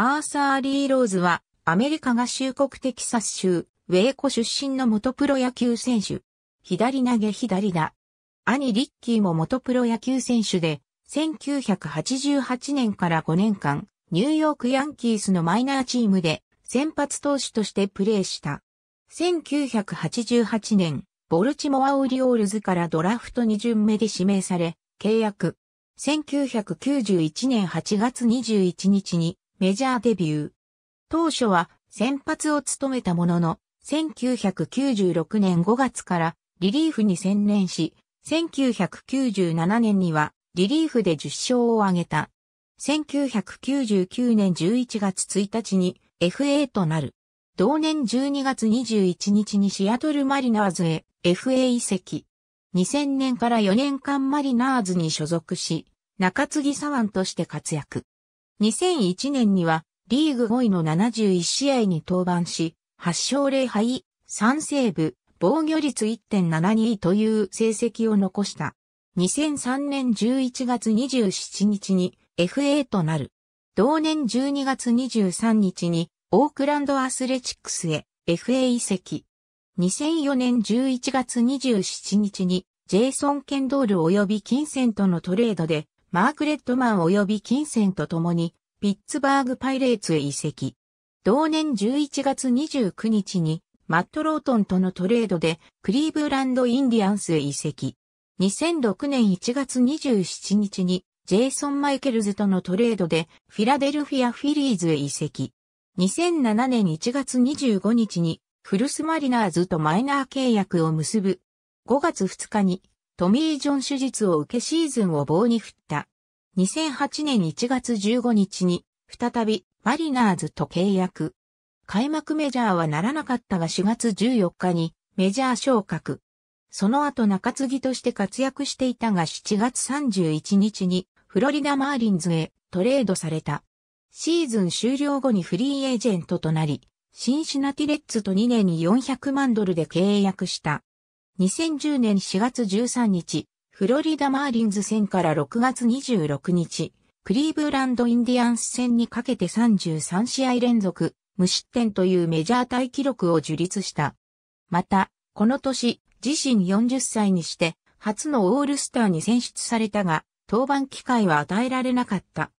アーサー・リー・ローズは、アメリカ合衆国テキサス州、ウェーコ出身の元プロ野球選手。左投げ左だ。兄リッキーも元プロ野球選手で、1988年から5年間、ニューヨークヤンキースのマイナーチームで、先発投手としてプレーした。1988年、ボルチモア・オリオールズからドラフト2巡目で指名され、契約。1991年8月21日にメジャーデビュー。当初は先発を務めたものの、1996年5月からリリーフに専念し、1997年にはリリーフで10勝を挙げた。1999年11月1日に FA となる。同年12月21日にシアトルマリナーズへ FA 移籍。2000年から4年間マリナーズに所属し、中継ぎ左腕として活躍。2001年にはリーグ5位の71試合に登板し、8勝0敗、3セーブ、防御率1.72という成績を残した。2003年11月27日に FA となる。同年12月23日にオークランドアスレチックスへ FA 移籍。2004年11月27日にジェイソン・ケンドール及び金銭とのトレードでマークレッドマン及び金銭と共に、ピッツバーグパイレーツへ移籍。同年11月29日に、マット・ロートンとのトレードで、クリーブランド・インディアンスへ移籍。2006年1月27日に、ジェイソン・マイケルズとのトレードで、フィラデルフィア・フィリーズへ移籍。2007年1月25日に、フルス・マリナーズとマイナー契約を結ぶ。5月2日にトミー・ジョン手術を受けシーズンを棒に振った。2008年1月15日に、再びマリナーズと契約。開幕メジャーはならなかったが4月14日にメジャー昇格。その後中継ぎとして活躍していたが7月31日にフロリダマーリンズへトレードされた。シーズン終了後にフリーエージェントとなり、シンシナティレッツと2年に400万ドルで契約した。2010年4月13日、フロリダ・マーリンズ戦から6月26日、クリーブランド・インディアンス戦にかけて33試合連続、無失点というメジャータ記録を樹立した。また、この年、自身40歳にして、初のオールスターに選出されたが、登板機会は与えられなかった。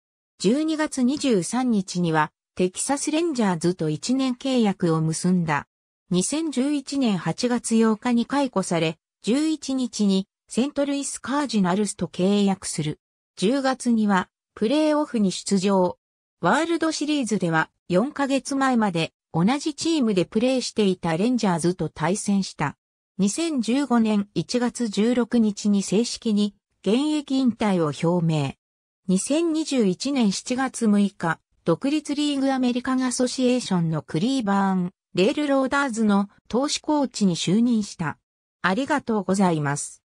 12月23日には、テキサスレンジャーズと1年契約を結んだ。2011年8月8日に解雇され、11日にセントルイスカージナルスと契約する。10月にはプレーオフに出場。ワールドシリーズでは4ヶ月前まで同じチームでプレーしていたレンジャーズと対戦した。2015年1月16日に正式に現役引退を表明。2021年7月6日、独立リーグアメリカンアソシエーションのクリーバーンレールローダーズの投資コーチに就任した。ありがとうございます。